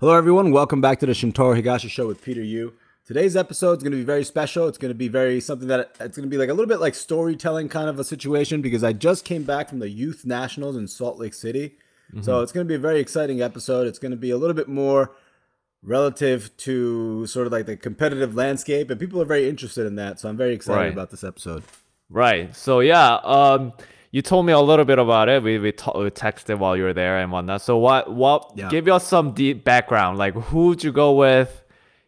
Hello, everyone. Welcome back to the Shintaro Higashi Show with Peter Yu. Today's episode is going to be very special. It's going to be very something that it's going to be like a little bit like storytelling kind of a situation because I just came back from the Youth Nationals in Salt Lake City. Mm-hmm. So it's going to be a very exciting episode. It's going to be a little bit more relative to sort of like the competitive landscape, and people are very interested in that. So I'm very excited right. about this episode. Right. So, yeah. Um, you told me a little bit about it. We we, t- we texted while you were there and whatnot. So what what yeah. give us some deep background. Like who'd you go with?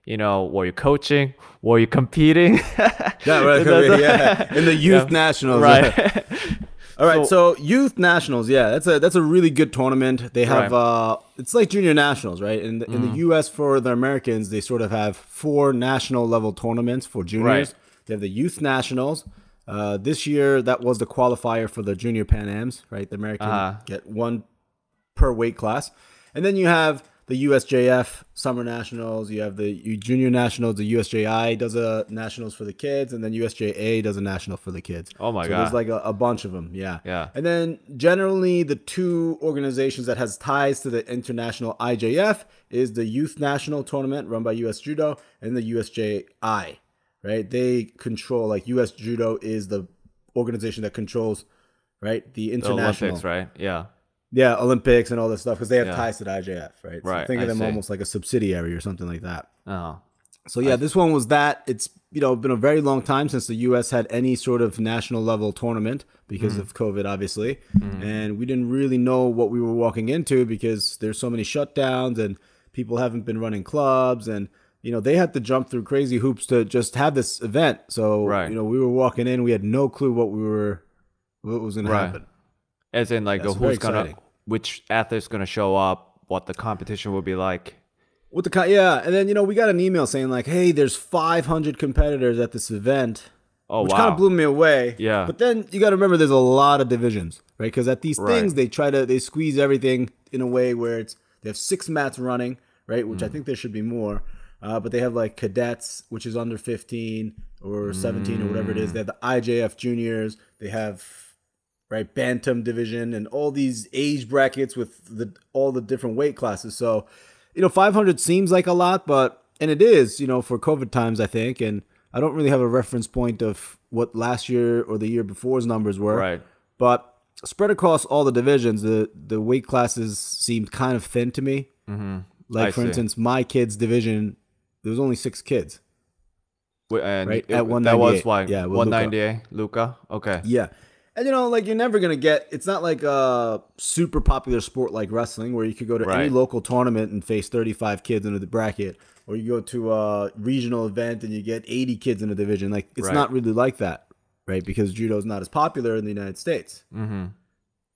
You know, were you coaching? Were you competing? yeah, right, right, yeah. In the youth yeah. nationals, right? All right, so, so, youth nationals, yeah, that's a that's a really good tournament. They have right. uh, it's like junior nationals, right? In the, mm. in the mm-hmm. U.S. for the Americans, they sort of have four national level tournaments for juniors. Right. They have the youth nationals, uh, this year, that was the qualifier for the Junior Pan Ams, right? The American uh-huh. get one per weight class. And then you have the USJF Summer Nationals. You have the Junior Nationals. The USJI does a Nationals for the kids, and then USJA does a National for the kids. Oh my so god! There's like a, a, bunch of them. Yeah. Yeah. And then generally, the two organizations that has ties to the international IJF is the Youth National Tournament run by US Judo and the USJI right? They control like U.S. Judo is the organization that controls, right? The international, the Olympics, right? Yeah, yeah, Olympics and all this stuff because they have yeah. ties to the IJF, right? Right. So think of I them see. almost like a subsidiary or something like that. Oh. So yeah, I, this one was that. It's you know been a very long time since the U.S. had any sort of national level tournament because mm. of COVID, obviously, mm. and we didn't really know what we were walking into because there's so many shutdowns and people haven't been running clubs and you know, they had to jump through crazy hoops to just have this event. So, right. you know, we were walking in, we had no clue what we were, what was going right. to happen. As in, like, who's going to, which athlete's going to show up, what the competition will be like. With the yeah, and then you know we got an email saying like, "Hey, there's 500 competitors at this event." Oh which wow. kind of blew me away. Yeah. But then you got to remember, there's a lot of divisions, right? Because at these right. things, they try to they squeeze everything in a way where it's they have six mats running, right? Which mm. I think there should be more uh, but they have like cadets, which is under 15 or 17 mm. or whatever it is. They have the IJF juniors. They have right bantam division and all these age brackets with the all the different weight classes. So, you know, 500 seems like a lot, but and it is, you know, for COVID times, I think. And I don't really have a reference point of what last year or the year before's numbers were. Right. But spread across all the divisions, the the weight classes seemed kind of thin to me. Mm -hmm. Like I for see. instance, my kid's division there was only six kids. And right? It, at one that was why yeah one ninety eight Luca okay yeah and you know like you're never gonna get it's not like a super popular sport like wrestling where you could go to right. any local tournament and face 35 kids into the bracket or you go to a regional event and you get 80 kids in a division like it's right. not really like that right because judo's not as popular in the United States mm -hmm.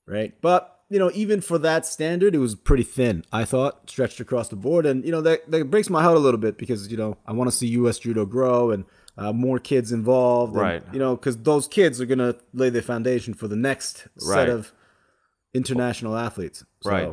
right but you know, even for that standard, it was pretty thin. I thought stretched across the board, and you know that that breaks my heart a little bit because you know I want to see U.S. judo grow and uh, more kids involved, right? And, you know, because those kids are gonna lay the foundation for the next right. set of international athletes, so. right?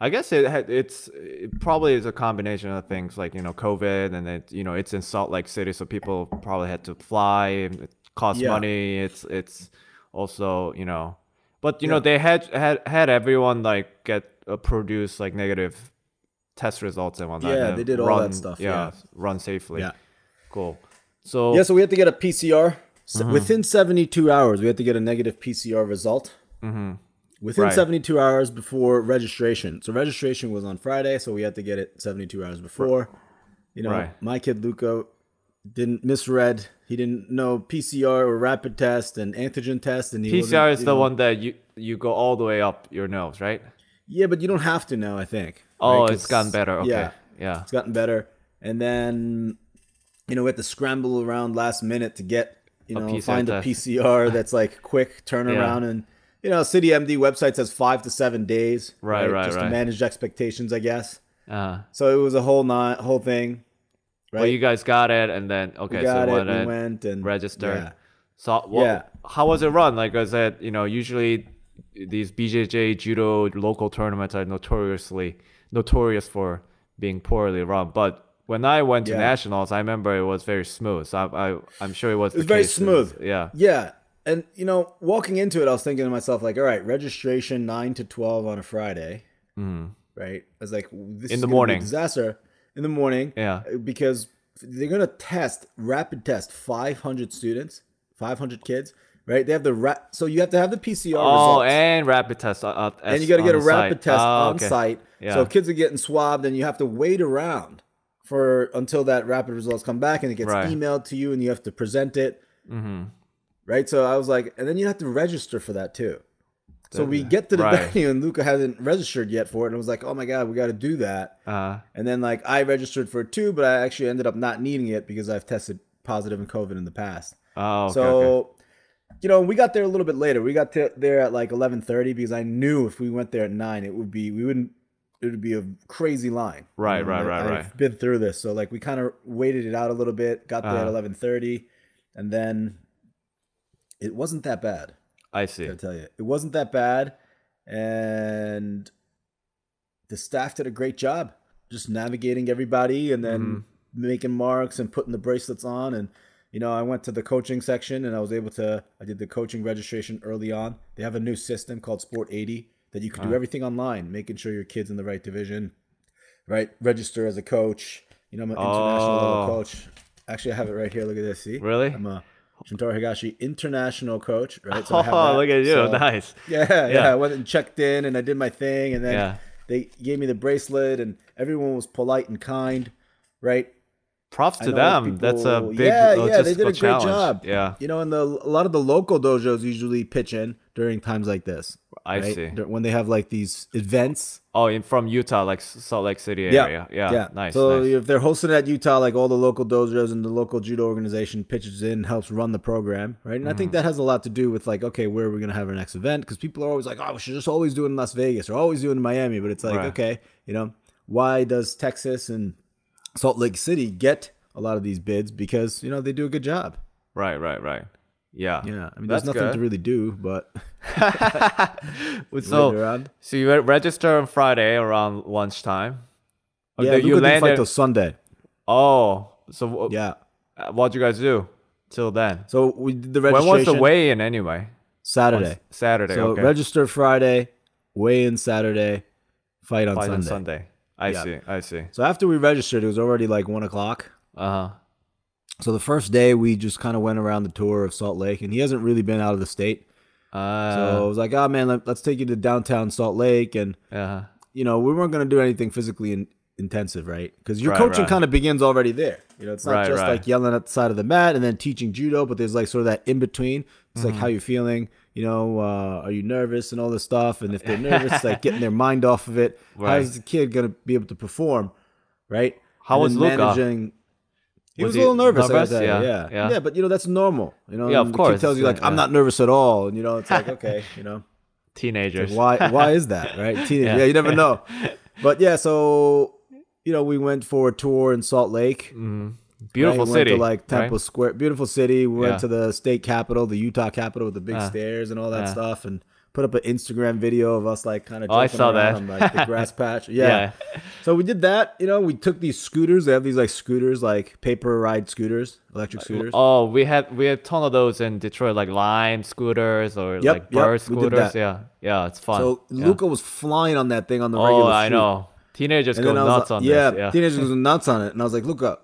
I guess it it's it probably is a combination of things like you know COVID and that you know it's in Salt Lake City, so people probably had to fly. It costs yeah. money. It's it's also you know but you yeah. know they had had had everyone like get uh, produce like negative test results and whatnot. Yeah, and they did run, all that stuff. Yeah, yeah, run safely. Yeah, cool. So yeah, so we had to get a PCR so mm-hmm. within 72 hours. We had to get a negative PCR result. Mm-hmm. Within right. 72 hours before registration. So registration was on Friday, so we had to get it 72 hours before. You know, right. my kid Luca didn't misread he didn't know PCR or rapid test and antigen test. And PCR is the know. one that you you go all the way up your nose, right? Yeah, but you don't have to now. I think. Oh, right? it's gotten better. Okay. Yeah, yeah, it's gotten better. And then, you know, we had to scramble around last minute to get you know a find test. a PCR that's like quick turnaround yeah. and you know City MD website says five to seven days. Right, right, right. Just right. to manage expectations, I guess. Uh, so it was a whole not whole thing. Right? Well, you guys got it, and then okay, we so it, we went and registered. Yeah. So well, yeah. how was it run? Like I said, you know, usually these BJJ judo local tournaments are notoriously notorious for being poorly run, but when I went to yeah. nationals, I remember it was very smooth. So I, I am sure it was. It was very smooth. And, yeah. Yeah, and you know, walking into it, I was thinking to myself, like, all right, registration nine to twelve on a Friday, mm. right? I was like, this in the morning disaster in the morning. Yeah. Uh, because they're gonna test rapid test 500 students, 500 kids. Right, they have the ra- so you have to have the PCR. Oh, results. and rapid test. Uh, uh and you got to get a rapid site. test oh, on okay. site. Yeah. So kids are getting swabbed, and you have to wait around for until that rapid results come back, and it gets right. emailed to you, and you have to present it. Mm-hmm. Right. So I was like, and then you have to register for that too. So we get to the right. venue and Luca hasn't registered yet for it, and I was like, "Oh my god, we got to do that." Uh, and then like I registered for two, but I actually ended up not needing it because I've tested positive in COVID in the past. Oh, okay, so okay. you know we got there a little bit later. We got there at like eleven thirty because I knew if we went there at nine, it would be we wouldn't it would be a crazy line. Right, you know, right, right, I've right. Been through this, so like we kind of waited it out a little bit. Got there uh, at uh-huh. eleven thirty, and then it wasn't that bad. I see. I tell you, it wasn't that bad, and the staff did a great job just navigating everybody and then mm-hmm. making marks and putting the bracelets on and you know i went to the coaching section and i was able to i did the coaching registration early on they have a new system called sport 80 that you can uh-huh. do everything online making sure your kids in the right division right register as a coach you know i'm an oh. international coach actually i have it right here look at this see really i'm a Shintaro Higashi, international coach, right? So oh, look at you, so, nice. Yeah, yeah, yeah, I went and checked in, and I did my thing, and then yeah. they gave me the bracelet, and everyone was polite and kind, right? props to them. People, That's a big yeah, uh, yeah. They did a great job. Yeah, you know, and the a lot of the local dojos usually pitch in during times like this. I right? see when they have like these events. Oh, in, from Utah, like Salt Lake City area. Yeah, yeah, yeah. nice. So nice. if they're hosting at Utah, like all the local dojos and the local judo organization pitches in, helps run the program, right? And mm. I think mm-hmm. that has a lot to do with like, okay, where are we going to have our next event? Because people are always like, oh, we should just always do it in Las Vegas or always do it in Miami, but it's like, right. okay, you know, why does Texas and Salt Lake City get a lot of these bids because you know they do a good job. Right, right, right. Yeah, yeah. I mean, there's nothing good. to really do, but so so you register on Friday around lunchtime. Or yeah, you land like till Sunday. Oh, so yeah. Uh, what'd you guys do till then? So we did the registration. When was the weigh-in anyway? Saturday. Saturday. So okay. register Friday, weigh in Saturday, fight on fight Sunday. On Sunday. I yeah. see. I see. So after we registered, it was already like one o'clock. Uh huh. So the first day we just kind of went around the tour of Salt Lake, and he hasn't really been out of the state. Uh, so I was like, oh man, let, us take you to downtown Salt Lake, and uh-huh. you know we weren't gonna do anything physically in, intensive, right? Because your right, coaching right. kind of begins already there. You know, it's not right, just like yelling at the side of the mat and then teaching judo, but there's like sort of that in between. It's mm-hmm. like how mm-hmm. you feeling, you know, uh, are you nervous and all this stuff? And if they're nervous, like getting their mind off of it, right. how's the kid gonna be able to perform, right? How was Luca? managing? He was, was he a little nervous. nervous? yeah, yeah, yeah, yeah, But you know that's normal. You know, yeah, of course. Kid tells you like, yeah. "I'm not nervous at all," and you know, it's like, okay, you know, teenagers. Like, why? Why is that? Right? Teenagers. yeah. you never know. But yeah, so you know, we went for a tour in Salt Lake. Mm-hmm Beautiful right? we city. Went to like Temple right? Square. Beautiful city. We yeah. went to the state capital, the Utah capital with the big uh, stairs and all that stuff. And put up an Instagram video of us like kind of. Oh, I saw that. On, like the grass patch. Yeah. yeah. So we did that. You know, we took these scooters. They have these like scooters, like paper ride scooters, electric scooters. Oh, we had we had a ton of those in Detroit, like Lime scooters or yep, like Bar yep, scooters. Yeah, yeah, it's fun. So yeah. Luca was flying on that thing on the oh, regular. Oh, I know. Teenagers and go nuts like, on yeah, this. Yeah, teenagers go nuts on it, and I was like, Luca,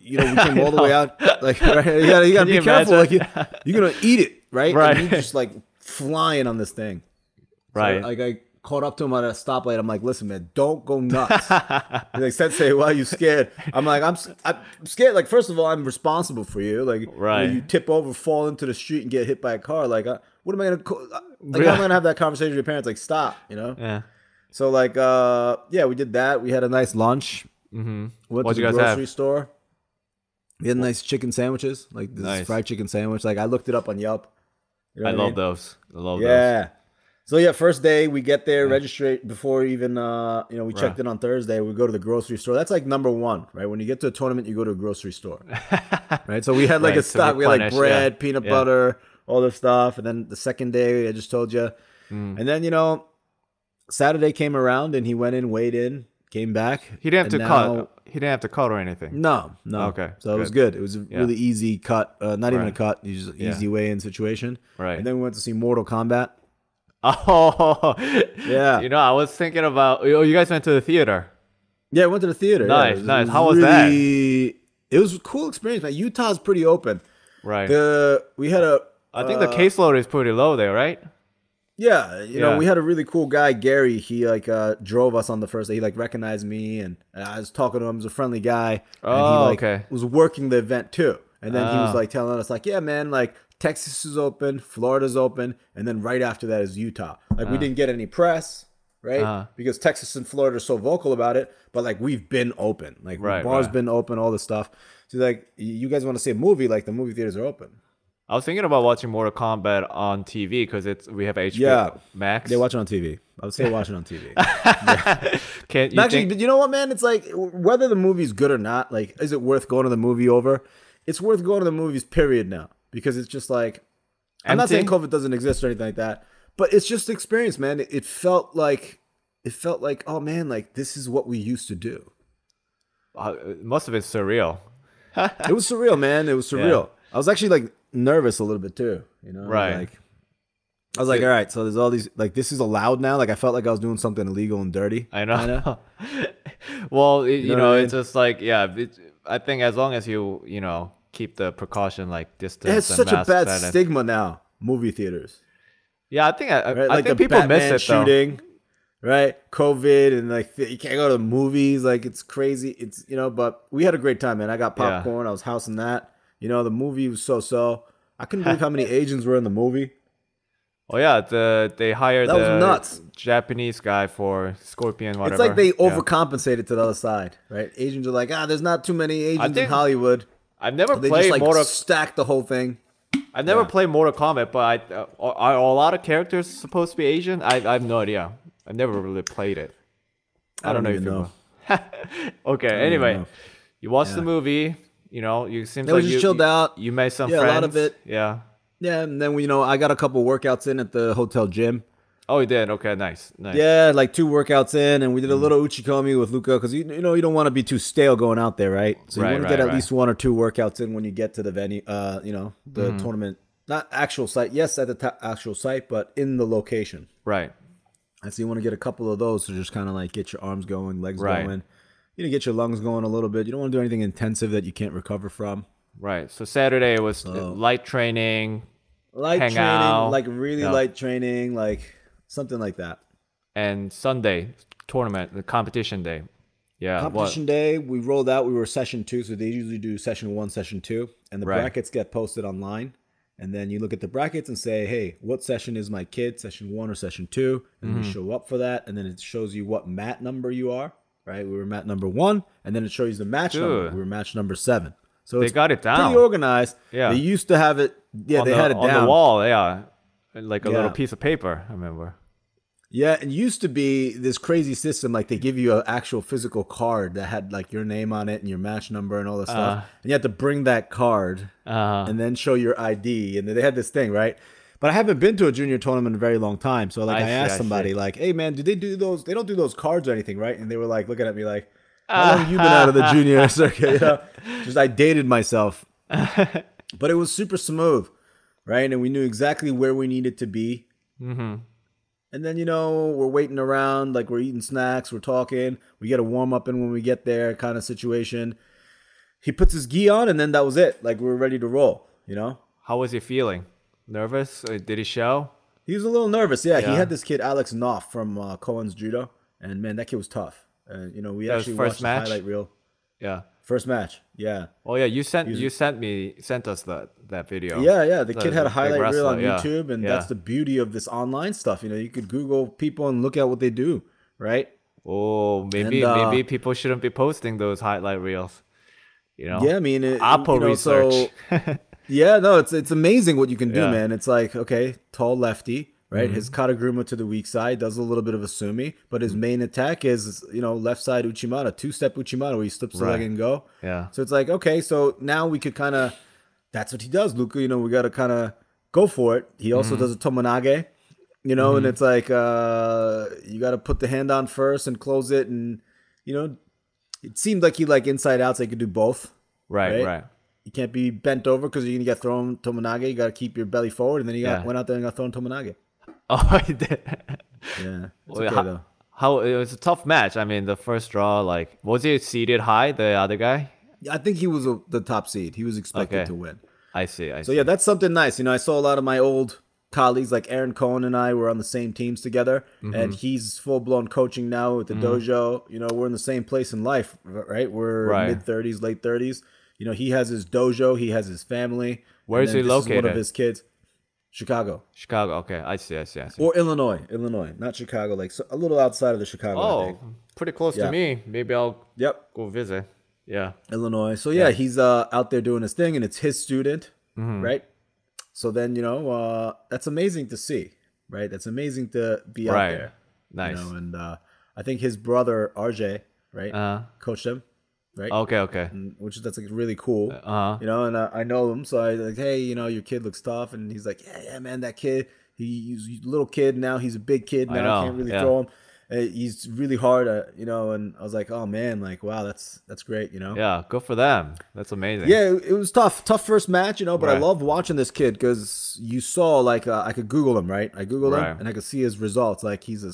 you know, we came all the way out. Like, right? you gotta, you gotta you be careful. Like, you, are gonna eat it, right? Right. And just like flying on this thing. Right. So, like, I caught up to him at a stoplight. I'm like, listen, man, don't go nuts. He's like, Sensei, why are you scared? I'm like, I'm, I'm scared. Like, first of all, I'm responsible for you. Like, right. you, know, you tip over, fall into the street, and get hit by a car. Like, uh, what am I gonna? Co- uh, like, yeah. I'm gonna have that conversation with your parents. Like, stop. You know. Yeah. So like, uh, yeah, we did that. We had a nice lunch. Mm-hmm. Went What'd to the grocery have? store. We had nice chicken sandwiches, like this nice. fried chicken sandwich. Like I looked it up on Yelp. You know I, love mean? those. I love yeah. Those. So yeah, first day we get there, yeah. registrate before even uh you know we right. checked in on Thursday. We go to the grocery store. That's like number one, right? When you get to a tournament, you go to a grocery store, right? So we had like right. a stock. So we, we had like bread, yeah. peanut yeah. butter, all this stuff. And then the second day, I just told you. Mm. And then you know, Saturday came around and he went in, weighed in, came back. He didn't have to now, cut. He didn't have to cut or anything. No, no. Okay, so good. it was good. It was a yeah. really easy cut. Uh, not right. even a cut. just easy way in situation. Right. And then we went to see Mortal Kombat. Oh, yeah. You know, I was thinking about. Oh, you guys went to the theater. Yeah, I went to the theater. Nice, yeah, was, nice. Was How was really, that? It was a cool experience, man. Utah's pretty open. Right. The we had a. I think uh, the caseload is pretty low there, right? Yeah, you yeah. know, we had a really cool guy, Gary. He like uh, drove us on the first day. He like recognized me, and, and I was talking to him. He's a friendly guy. Oh, he, like, okay. Was working the event too, and then oh. he was ah. like telling us like, yeah, man, like Texas is open, Florida's open, and then right after that is Utah. Like we ah. didn't get any press, right? Uh. Because Texas and Florida are so vocal about it, but like we've been open, like right, bars right. been open, all this stuff. So like, you guys want to see a movie? Like the movie theaters are open. I was thinking about watching Mortal Kombat on TV because it's we have HBO yeah. Max. They watch it on TV. I would still watch it on TV. yeah. Can't you actually? Think- you know what, man? It's like whether the movie's good or not. Like, is it worth going to the movie over? It's worth going to the movies. Period. Now because it's just like Empty. I'm not saying COVID doesn't exist or anything like that, but it's just experience, man. It, it felt like it felt like oh man, like this is what we used to do. Uh, it must have been surreal. it was surreal, man. It was surreal. Yeah. I was actually like nervous a little bit too. You know, right? Like, I was like, all right, so there's all these like this is allowed now. Like I felt like I was doing something illegal and dirty. I know. well, it, you, know, you know I mean? it's just like yeah. I think as long as you you know keep the precaution like distance. It's such a bad stigma now. Movie theaters. Yeah, I think I, right? I like think people Batman miss it shooting. Though. Right, COVID and like you can't go to movies. Like it's crazy. It's you know, but we had a great time, man. I got popcorn. Yeah. I was housing that. You know, the movie was so so. I couldn't believe how many Asians were in the movie. Oh yeah, the they hired that was the nuts. Japanese guy for Scorpion. Whatever. It's like they overcompensated yeah. to the other side, right? Asians are like, ah, there's not too many Asians in Hollywood. I've never so they played just, like, Mortal stacked the whole thing. I've never yeah. played Mortal Kombat, but I, uh, are a lot of characters supposed to be Asian? I, I have no idea. I've never really played it. I, I don't, don't, know if you know. okay. Anyway, know. you watch yeah. the movie. You know, you seem like just you, chilled you, out. You made some yeah, friends. a lot of it. Yeah, yeah, and then you know I got a couple workouts in at the hotel gym. Oh, you did. Okay, nice, nice. Yeah, like two workouts in, and we did a little mm. little uchikomi with Luca because you, you know you don't want to be too stale going out there, right? So you right, want to get at right. least one or two workouts in when you get to the venue. Uh, you know the mm. tournament, not actual site. Yes, at the t- actual site, but in the location. Right. And so you want to get a couple of those to just kind of like get your arms going, legs going you know, get your lungs going a little bit. You don't want to do anything intensive that you can't recover from. Right. So Saturday was so, light training, light training, out, like really light training, like something like that. And Sunday tournament, the competition day. Yeah. Competition what? day, we rolled out. We were session two, so they usually do session one, session two, and the right. brackets get posted online. And then you look at the brackets and say, hey, what session is my kid, session one or session two? And mm -hmm. you mm-hmm. show up for that. And then it shows you what mat number you are right? We were at number one, and then it shows the match Dude. number. We were match number seven. So they got it down. Pretty organized. Yeah. They used to have it. Yeah, on they the, had it on down. the wall. Yeah, like a yeah. little piece of paper. I remember. Yeah, it used to be this crazy system. Like they give you an actual physical card that had like your name on it and your match number and all this uh, stuff, uh-huh. and you had to bring that card uh, and then show your ID. And they had this thing, right? But I haven't been to a junior tournament in a very long time. So like I, I see, asked somebody like, "Hey man, do they do those? They don't do those cards or anything, right?" And they were like looking at me like, "How long have you been out of the junior circuit?" You know? Just I dated myself. but it was super smooth, right? And we knew exactly where we needed to be. Mm-hmm. And then you know we're waiting around, like we're eating snacks, we're talking. We get a warm up in when we get there, kind of situation. He puts his gi on, and then that was it. Like we are ready to roll. You know. How was he feeling? Nervous? Uh, did he show? He was a little nervous. Yeah, yeah. he had this kid Alex Knopf from uh, Cohen's Judo, and man, that kid was tough. And you know, we that actually watched match? the highlight reel. Yeah. First match. Yeah. Oh yeah, you sent was, you sent me sent us that that video. Yeah, yeah. The kid had a highlight reel on yeah. YouTube, and yeah. that's the beauty of this online stuff. You know, you could Google people and look at what they do, right? Oh, maybe and, uh, maybe people shouldn't be posting those highlight reels. You know. Yeah, I mean, it, Apple you know, research. So, Yeah, no, it's it's amazing what you can do, yeah. man. It's like okay, tall lefty, right? Mm-hmm. His Katagruma to the weak side does a little bit of a sumi, but his mm. main attack is you know left side Uchimata, two step Uchimata, where he slips right. the leg and go. Yeah. So it's like okay, so now we could kind of that's what he does, Luca. You know, we got to kind of go for it. He also mm-hmm. does a Tomonage, you know, and mm-hmm. it's like uh you got to put the hand on first and close it, and you know, it seemed like he like inside outs. So he could do both. Right. right. right. You can't be bent over because you're gonna get thrown Tomonage. You got to keep your belly forward, and then you got yeah. went out there and got thrown Tomonage. Oh, I did. Yeah. Well, okay, how, how, it was a tough match. I mean, the first draw, like, was he seeded high? The other guy. Yeah, I think he was a, the top seed. He was expected okay. to win. I see. I so see. yeah, that's something nice. You know, I saw a lot of my old colleagues like Aaron Cohen and I were on the same teams together mm-hmm. and he's full blown coaching now with the mm-hmm. dojo. You know, we're in the same place in life, right? We're right. mid 30s, late 30s. You know, he has his dojo, he has his family. Where is he located? Is one of his kids. Chicago. Chicago. Okay, I see. I see. I see. Or Illinois. Illinois, not Chicago. Like so a little outside of the Chicago. Oh, pretty close yeah. to me. Maybe I'll. Yep. Go visit. Yeah. Illinois. So yeah, yeah. he's uh, out there doing his thing, and it's his student, mm-hmm. right? So then you know uh, that's amazing to see, right? That's amazing to be right. out there. Nice. You know? And uh, I think his brother RJ, right, uh-huh. coached him right? Okay, okay. And, which that's like really cool, uh-huh. you know. And I, I, know him, so I like, hey, you know, your kid looks tough, and he's like, yeah, yeah, man, that kid, he, he's a little kid now, he's a big kid now, I, know, can't really yeah. throw him. Eh, he's really hard uh, you know and i was like oh man like wow that's that's great you know yeah go for them that's amazing yeah it, it was tough tough first match you know but right. i love watching this kid because you saw like uh, i could google him right i googled right. him and i could see his results like he's a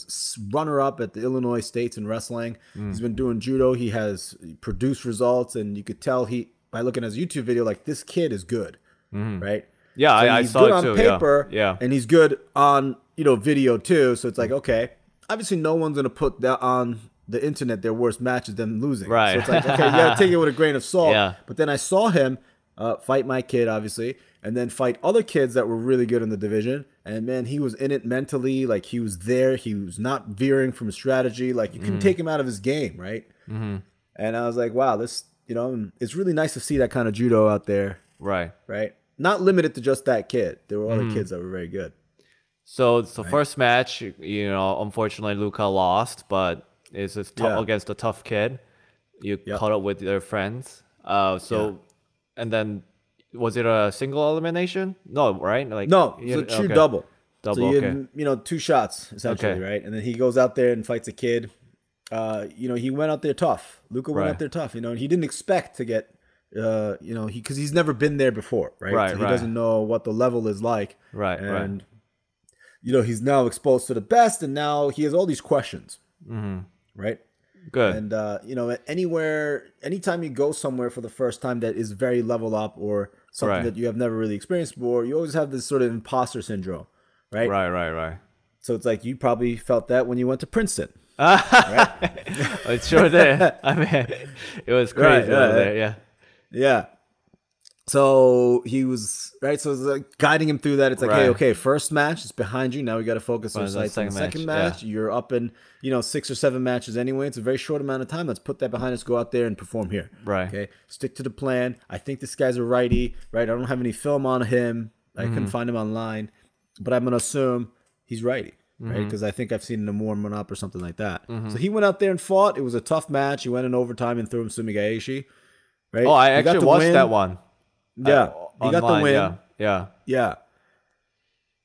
runner up at the illinois states in wrestling mm. he's been doing judo he has produced results and you could tell he by looking at his youtube video like this kid is good mm. right yeah so I, he's I saw good on too. paper yeah. yeah and he's good on you know video too so it's like hmm. okay obviously no one's gonna put that on the internet their worst matches than losing. Right. So it's like okay, yeah, take it with a grain of salt. Yeah. But then I saw him uh, fight my kid, obviously, and then fight other kids that were really good in the division. And man, he was in it mentally. Like he was there. He was not veering from strategy. Like you can mm. take him out of his game, right? Mm -hmm. And I was like, wow, this, you know, it's really nice to see that kind of judo out there. Right. Right. Not limited to just that kid. There were other mm. kids that were very good. So the so right. first match, you know, unfortunately Luca lost, but it's yeah. against a tough kid. You yep. caught up with your friends. Uh, so, yeah. and then was it a single elimination? No, right? Like no, it's a true okay. double. Double. So you, okay. had, you know, two shots essentially, okay. right? And then he goes out there and fights a kid. Uh, you know, he went out there tough. Luca went right. out there tough. You know, and he didn't expect to get uh, you know, he because he's never been there before, right? right so he right. doesn't know what the level is like. Right. And right you know, he's now exposed to the best, and now he has all these questions, mm-hmm. right? Good. And uh, you know, anywhere, anytime you go somewhere for the first time that is very level up or something right. that you have never really experienced before, you always have this sort of imposter syndrome, right? Right, right, right. So it's like you probably felt that when you went to Princeton. right? it sure did. I mean, it was crazy right, there, yeah. Yeah so he was right. So it's like guiding him through that. It's like, right. hey, okay, first match is behind you. Now we got to focus on the second match. Yeah. You're up in you know six or seven matches anyway. It's a very short amount of time. Let's put that behind us. Go out there and perform here. Right. Okay. Stick to the plan. I think this guy's a righty. Right. I don't have any film on him. I mm-hmm. couldn't mhm. find him online, but I'm gonna assume he's righty. Mm-hmm. Right, because mhm. I think I've seen him in a up or something like that. Mm-hmm. So he went out there and fought. It was a tough match. He went in overtime and threw him Sumigaishi. Right? Oh, I he actually watched win. that one. Yeah, uh, he online. got the win. Yeah, yeah, yeah.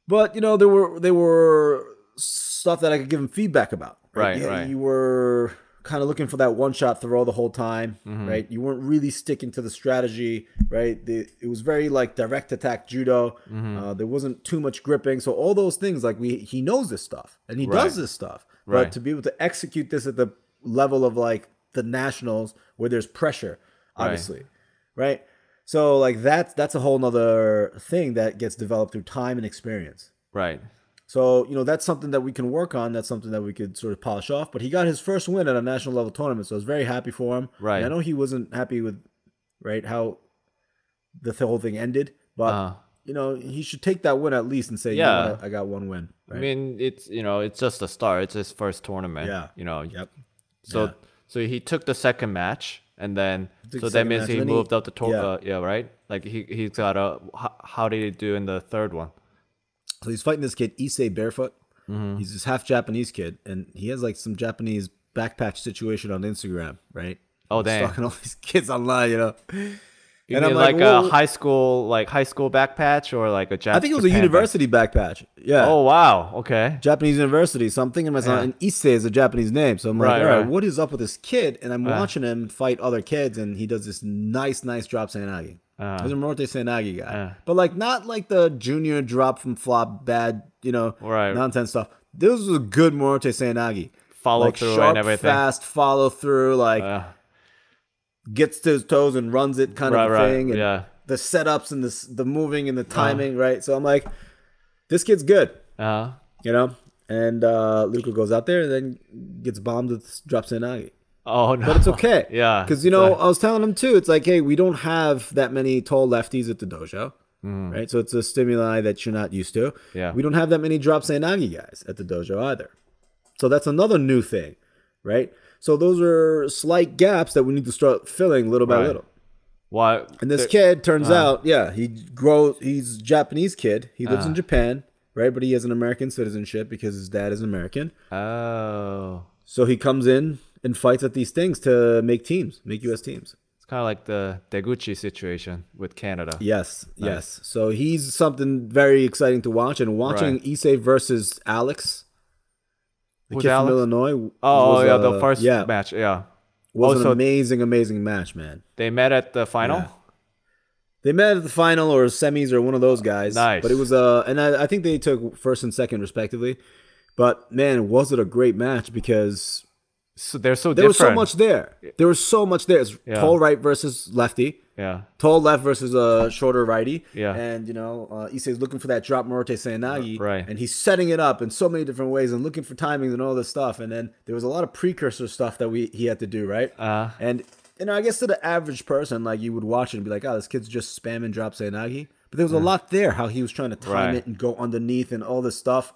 But you know, there were there were stuff that I could give him feedback about. Right, right. You, right. you were kind of looking for that one shot throw the whole time, mm -hmm. right? You weren't really sticking to the strategy, right? The, it was very like direct attack judo. Mm -hmm. uh, there wasn't too much gripping, so all those things like we he knows this stuff and he right. does this stuff, but right. to be able to execute this at the level of like the nationals where there's pressure, obviously, right? right? So like that's that's a whole nother thing that gets developed through time and experience. Right. So, you know, that's something that we can work on. That's something that we could sort of polish off. But he got his first win at a national level tournament, so I was very happy for him. Right. And I know he wasn't happy with right how the whole thing ended, but uh, you know, he should take that win at least and say, Yeah, you know, I, I, got one win. Right? I mean, it's you know, it's just a start. It's his first tournament. Yeah. You know. Yep. So yeah. so he took the second match and then the so that means he moved up to tour. Yeah. yeah, right. Like he he's got a. How, how did he do in the third one? So he's fighting this kid Issei Barefoot. Mm-hmm. He's this half Japanese kid, and he has like some Japanese backpatch situation on Instagram, right? Oh damn! Stalking all these kids online, you know. You and I'm like, like a high school, like high school back patch, or like a Japanese. I think it was Japan a university back. patch. Yeah. Oh wow. Okay. Japanese university. So I'm thinking myself, yeah. and Issei is a Japanese name. So I'm like, right, all right, right, what is up with this kid? And I'm uh. watching him fight other kids, and he does this nice, nice drop Sanagi. Uh, He's a Morte Senagi guy, uh. but like not like the junior drop from flop, bad, you know, right. nonsense stuff. This was a good Morte Sanagi. Follow like, through sharp, and everything. Fast follow through, like. Uh gets to his toes and runs it kind right, of right. thing. And yeah. The setups and the the moving and the uh-huh. timing, right? So I'm like, this kid's good. uh -huh. You know, and uh, Luca goes out there and then gets bombed with drops in Nagi. Oh no! But it's okay. yeah, because you know I was telling him too. It's like, hey, we don't have that many tall lefties at the dojo, mm. right? So it's a stimuli that you're not used to. Yeah, we don't have that many drops in Nagi guys at the dojo either. So that's another new thing, right? So those are slight gaps that we need to start filling little by right. little. Why? And this kid turns uh, out, yeah, he grows. He's Japanese kid. He lives uh, in uh-huh. Japan, right? But he has an American citizenship because his dad is American. Oh. So he comes in and fights at these things to make teams, make U.S. teams. It's kind of like the Deguchi situation with Canada. Yes, nice. yes. So he's something very exciting to watch, and watching right. Issei versus Alex the Who's kid Alex? from Illinois. Oh, oh yeah, the first yeah. match. Yeah, was also, an amazing, amazing match, man. They met at the final. Yeah. They met at the final or semis or one of those guys. Nice, but it was uh, and I, I think they took first and second respectively. But man, was it a great match because so they're so there different. was so much there. There was so much there. It's yeah. tall right versus lefty. Yeah. Tall left versus a shorter righty. Yeah. And, you know, uh, is looking for that drop Morte Sayanagi. Right. And he's setting it up in so many different ways and looking for timings and all this stuff. And then there was a lot of precursor stuff that we he had to do, right? Uh, and, you know, I guess to the average person, like, you would watch it and be like, oh, this kid's just spamming drop Sayanagi. But there was a lot there, how he was trying to time right. it and go underneath and all this stuff.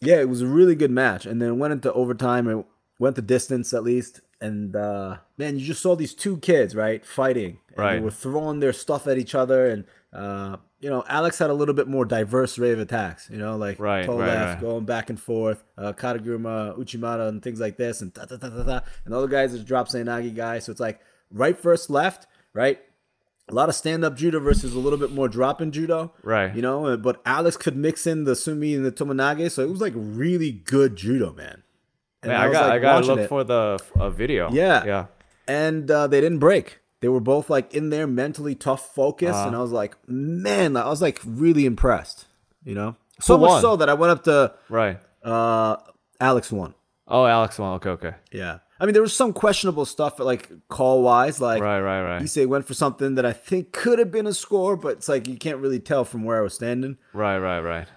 Yeah, it was a really good match. And then went into overtime It went the distance at least and uh, man, you just saw these two kids right fighting. right. They were throwing their stuff at each other, and uh, you know, Alex had a little bit more diverse rave attacks. You know, like right, toe right, left, right. going back and forth, uh, Kataguruma, Uchimata, and things like this, and ta ta ta ta ta. And other guys just drop Sainagi guys. So it's like right first, left, right. A lot of stand up judo versus a little bit more drop in judo. Right. You know, but Alex could mix in the sumi and the tomonage. So it was like really good judo, man. And Man, I, I got like I gotta look it. for the uh, video. Yeah, yeah. And uh, they didn't break. They were both like in there mentally tough focus, uh, uh-huh. and I was like, man, I was like really impressed. You know, so much won? so that I went up to right. Uh, Alex won. Oh, Alex won. Okay, okay. Yeah. I mean, there was some questionable stuff, like call wise, like right, right, right. say went for something that I think could have been a score, but it's like you can't really tell from where I was standing. Right, right, right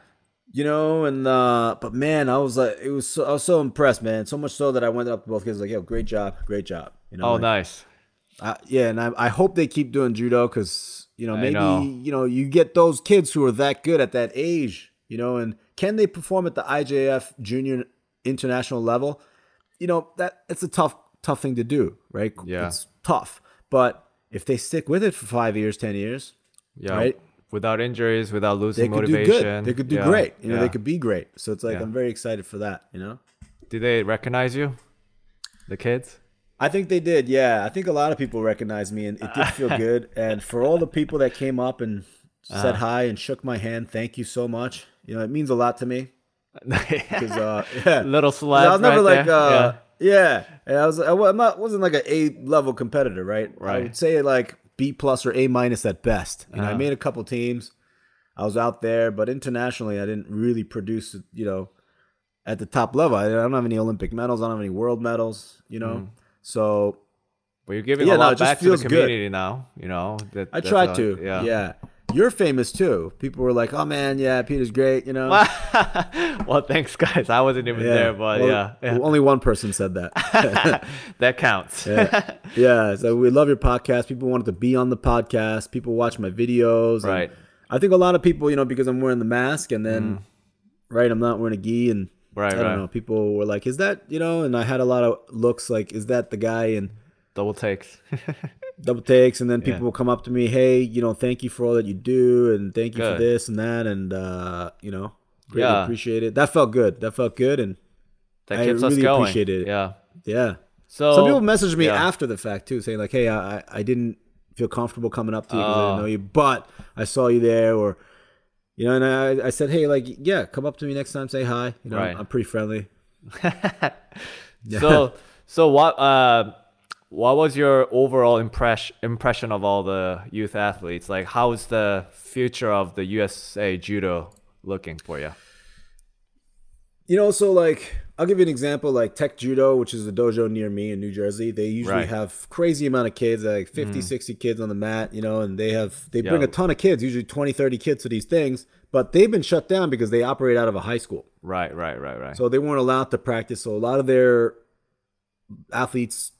you know, and uh, but man, I was like, it was so, I was so impressed, man. So much so that I went up to both kids like, yo, great job, great job. You know, oh, like, nice. I, yeah, and I, I hope they keep doing judo because you know maybe know. you know you get those kids who are that good at that age, you know, and can they perform at the IJF junior international level? You know that it's a tough tough thing to do, right? Yeah, it's tough, but if they stick with it for five years, ten years, yeah, right without injuries, without losing they motivation. They could do yeah. great. You know, yeah. they could be great. So it's like yeah. I'm very excited for that. You know. Did they recognize you, the kids? I think they did. Yeah, I think a lot of people recognized me, and it did feel good. And for all the people that came up and uh-huh. said hi and shook my hand, thank you so much. You know, it means a lot to me. Because uh, yeah. little celeb, I was never right like, uh, yeah. yeah. and I was, I, am not, wasn't like an A level competitor, right? Right. I would say like B plus or A minus at best. You know, uh-huh. I ah. made a couple teams. I was out there, but internationally, I didn't really produce. You know, at the top level, I don't have any Olympic medals. I don't have any world medals. You know, mm. so. But you're giving yeah, a lot no, back to the community good. now. You know, that, I tried to. Yeah. yeah you're famous too. People were like, "Oh man, yeah, Peter's great," you know. well, thanks, guys. I wasn't even yeah. there, but well, yeah, yeah, Only one person said that. that counts. yeah. yeah. So we love your podcast. People wanted to be on the podcast. People watch my videos. Right. I think a lot of people, you know, because I'm wearing the mask, and then, mm. right, I'm not wearing a gi, and right, I don't right. know. People were like, "Is that you know?" And I had a lot of looks like, "Is that the guy?" and double takes double takes and then people yeah. will come up to me hey you know thank you for all that you do and thank you good. for this and that and uh you know really yeah. appreciate it that felt good that felt good and that I really us going. appreciate it yeah yeah so some people message me yeah. after the fact too saying like hey i i didn't feel comfortable coming up to you because i didn't oh. know you but i saw you there or you know and i i said hey like yeah come up to me next time say hi you know right. I'm, I'm pretty friendly yeah. so so what uh what was your overall impress- impression of all the youth athletes? Like, how is the future of the USA Judo looking for you? You know, so like, I'll give you an example like Tech Judo, which is a dojo near me in New Jersey. They usually right. have crazy amount of kids, like mm. 50, mm. 60 kids on the mat, you know, and they have, they bring a ton of kids, usually 20, 30 kids to these things, but they've been shut down because they operate out of a high school. Right, right, right, right. So they weren't allowed to practice. So a lot of their athletes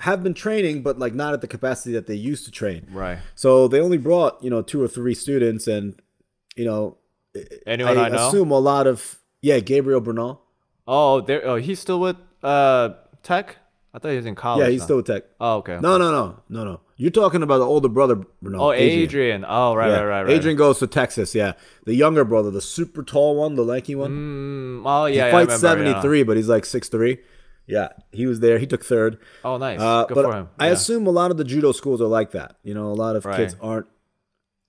have been training, but like not at the capacity that they used to train. Right. So they only brought you know two or three students, and you know, anyone I, I assume a lot of yeah, Gabriel Bernal. Oh, there. Oh, he's still with uh Tech. I thought he was in college. Yeah, he's now. still with Tech. Oh, okay. No, no, no, no, no. You're talking about the older brother. Bernal, oh, Adrian. Adrian. Oh, right, yeah. right, right, right. Adrian goes to Texas. Yeah, the younger brother, the super tall one, the lanky one. Mm, oh yeah, he yeah, fights seventy three, yeah. but he's like six three. Yeah, he was there. He took third. Oh, nice. Uh, Good but for him. Yeah. I assume a lot of the judo schools are like that. You know, a lot of right. kids aren't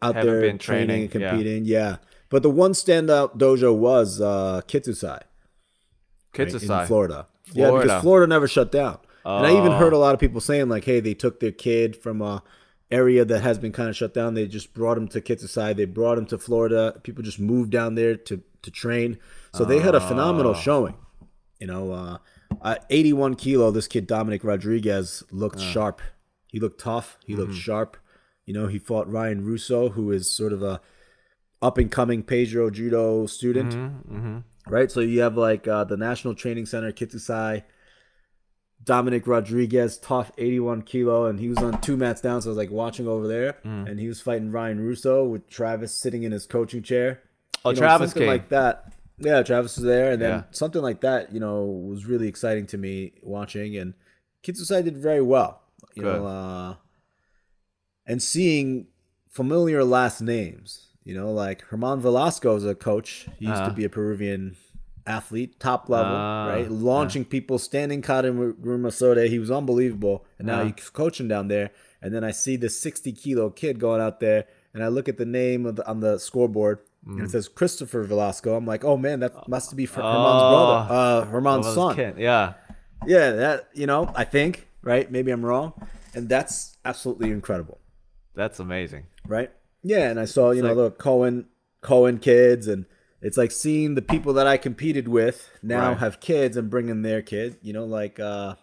out Haven't there training, training, and competing. Yeah. yeah. But the one standout dojo was uh, Kitsusai. Kitsusai. Right, in Florida. Florida. Yeah, because Florida never shut down. And I even heard a oh. lot of people saying, like, hey, they took their kid from a area that has been kind of shut down. They just brought him to Kitsusai. They brought him to Florida. People just moved down there to, to train. So they had a phenomenal oh. showing. You know, uh, at 81 kilo, this kid Dominic Rodriguez looked uh. sharp. He looked tough. He mm -hmm. looked mm-hmm. sharp. You know, he fought Ryan Russo, who is sort of a up and coming Pedro judo student, mm -hmm, mm -hmm. right? So you have like uh, the National Training Center Kitsusai, Dominic Rodriguez, tough 81 kilo, and he was on two mats down. So I was like watching over there, mm. and he was fighting Ryan Russo with Travis sitting in his coaching chair. Oh, you know, Travis something came. like that. Yeah, Travis was there, and then yeah. something like that, you know, was really exciting to me watching. And Kitsusai did very well, you Good. know, uh, and seeing familiar last names, you know, like Herman Velasco is a coach. He used uh, to uh-huh. be a Peruvian athlete, top level, uh, right? Launching people, standing caught in Rumasode. He was unbelievable, and now uh-huh. he's coaching down there. And then I see the 60 kilo kid going out there, and I look at the name the, on the scoreboard Mm. And it mm. says Christopher Velasco. I'm like, oh man, that uh, must be Herman's oh, brother, uh, Herman's oh, son. Kid. Yeah, yeah, that you know, I think right. Maybe I'm wrong, and that's absolutely incredible. That's amazing, right? Yeah, and I saw you know the Cohen Cohen kids, and it's like seeing the people that I competed with now right. have kids and bringing their kid. You know, like uh,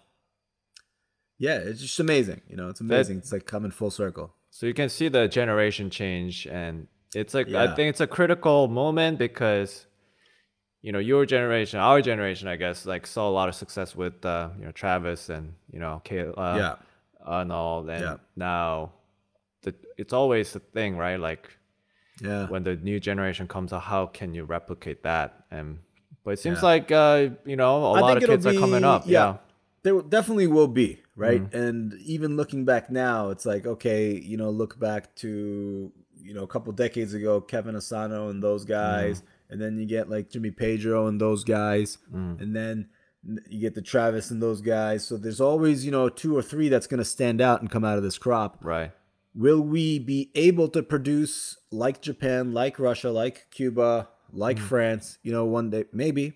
yeah, it's just amazing. You know, it's amazing. That, it's like coming full circle. So you can see the generation change and it's like yeah. I think it's a critical moment because you know your generation, our generation, I guess, like saw a lot of success with uh, you know Travis and you know Kayla uh, yeah. and all, and yeah. now the, it's always the thing, right? Like yeah. when the new generation comes out, how can you replicate that? And but it seems yeah. like uh, you know a I lot of kids be, are coming up. Yeah, yeah. there definitely will be right. Mm-hmm. And even looking back now, it's like okay, you know, look back to you know a couple decades ago, Kevin Asano and those guys, mm. and then you get like Jimmy Pedro and those guys, mm. and then you get the Travis and those guys. So there's always you know two or three that's going to stand out and come out of this crop. Right. Will we be able to produce like Japan, like Russia, like Cuba, like mm. France? You know, one day maybe.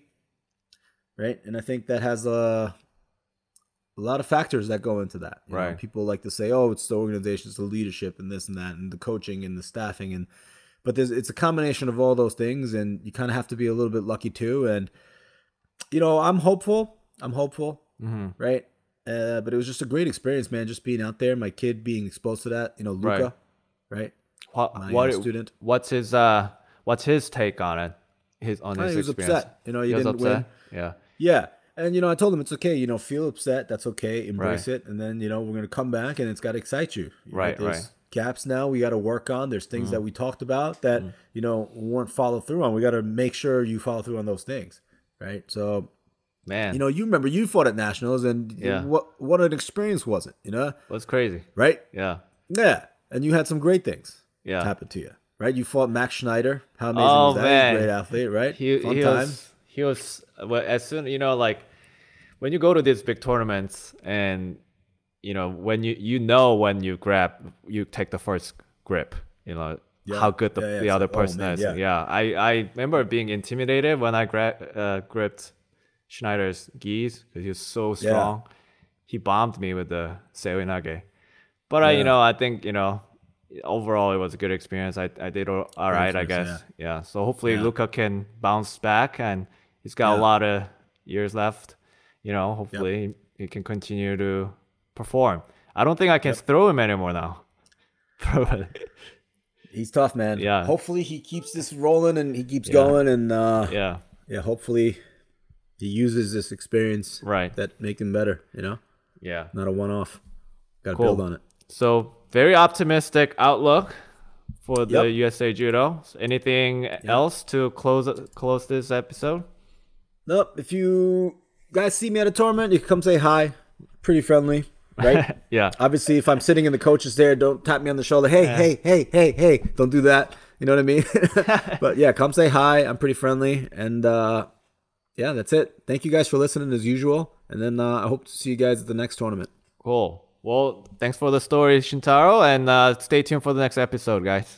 Right, and I think that has a a lot of factors that go into that. right. Know? people like to say, "Oh, it's the organization, it's the leadership, and this and that, and the coaching and the staffing." And but there's it's a combination of all those things, and you kind of have to be a little bit lucky too. And you know, I'm hopeful. I'm hopeful. Mm-hmm. Right. Uh, but it was just a great experience, man. Just being out there, my kid being exposed to that. You know, Luca, right? right? What, my uh, what, student. What's his uh? What's his take on it? His on I his. He was experience. upset. You know, you didn't upset? win. Yeah. Yeah. And you know, I told him it's okay. You know, feel upset. That's okay. Embrace right. it, and then you know we're gonna come back, and it's gotta excite you. you right, There's right. Gaps now we got to work on. There's things mm. that we talked about that mm. you know weren't followed through on. We got to make sure you follow through on those things, right? So, man, you know, you remember you fought at nationals, and yeah. what what an experience was it? You know, was crazy, right? Yeah, yeah, and you had some great things. Yeah, happen to you, right? You fought Max Schneider. How amazing oh, was that? Man. Great athlete, right? He, Fun he times. Was- he was well, as soon you know like when you go to these big tournaments and you know when you you know when you grab you take the first grip you know yeah. how good the, yeah, yeah. the other like, oh, person oh, is yeah. i i remember being intimidated when i gra- uh, gripped schneider's geese because he was so strong he bombed me with the seoinage but i you know i think you know overall it was a good experience i, I did all, all right i guess yeah. so hopefully luca can bounce back and he's got yeah. a lot of years left. You know, hopefully yep. he can continue to perform. I don't think I can yep. throw him anymore now. he's tough, man. Yeah. Hopefully he keeps this rolling and he keeps yeah. going and uh, yeah, yeah. Hopefully he uses this experience right that make him better. You know. Yeah. Not a one-off. Got to cool. build on it. So very optimistic outlook for the yep. USA Judo. Anything else to close close this episode? Nope. If you guys see me at a tournament, you can come say hi. Pretty friendly, right? yeah. Obviously, if I'm sitting in the coaches' there, don't tap me on the shoulder. Hey, yeah. hey, hey, hey, hey. Don't do that. You know what I mean? but yeah, come say hi. I'm pretty friendly. And uh, yeah, that's it. Thank you guys for listening as usual. And then uh, I hope to see you guys at the next tournament. Cool. Well, thanks for the story, Shintaro. And uh, stay tuned for the next episode, guys.